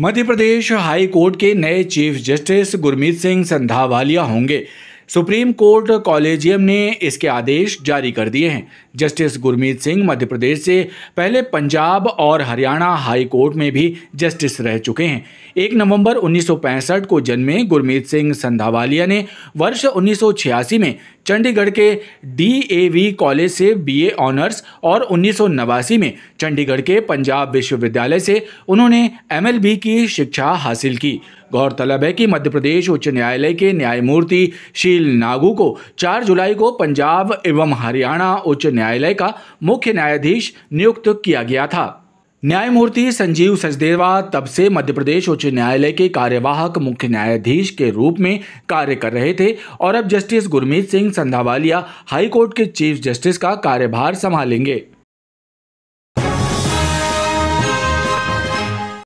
मध्य प्रदेश high court के नए chief justice Gurmeet Singh Sandhawalia होंगे सुप्रीम कोर्ट कॉलेजियम ने इसके आदेश जारी कर दिए हैं जस्टिस गुरमीत सिंह मध्य प्रदेश से पहले पंजाब और हरियाणा हाई कोर्ट में भी जस्टिस रह चुके हैं एक नवंबर 1965 को जन्मे गुरमीत सिंह संधावालिया ने वर्ष 1986 में चंडीगढ़ के डीएवी कॉलेज से बीए ऑनर्स और उन्नीस में चंडीगढ़ के पंजाब विश्वविद्यालय से उन्होंने एमएलबी की शिक्षा हासिल की गौरतलब है कि मध्य प्रदेश उच्च न्यायालय के न्यायमूर्ति शील नागू को 4 जुलाई को पंजाब एवं हरियाणा उच्च न्यायालय का मुख्य न्यायाधीश नियुक्त किया गया था न्यायमूर्ति संजीव सचदेवा तब से मध्य प्रदेश उच्च न्यायालय के कार्यवाहक मुख्य न्यायाधीश के रूप में कार्य कर रहे थे और अब जस्टिस गुरमीत सिंह संधावालिया हाईकोर्ट के चीफ जस्टिस का कार्यभार संभालेंगे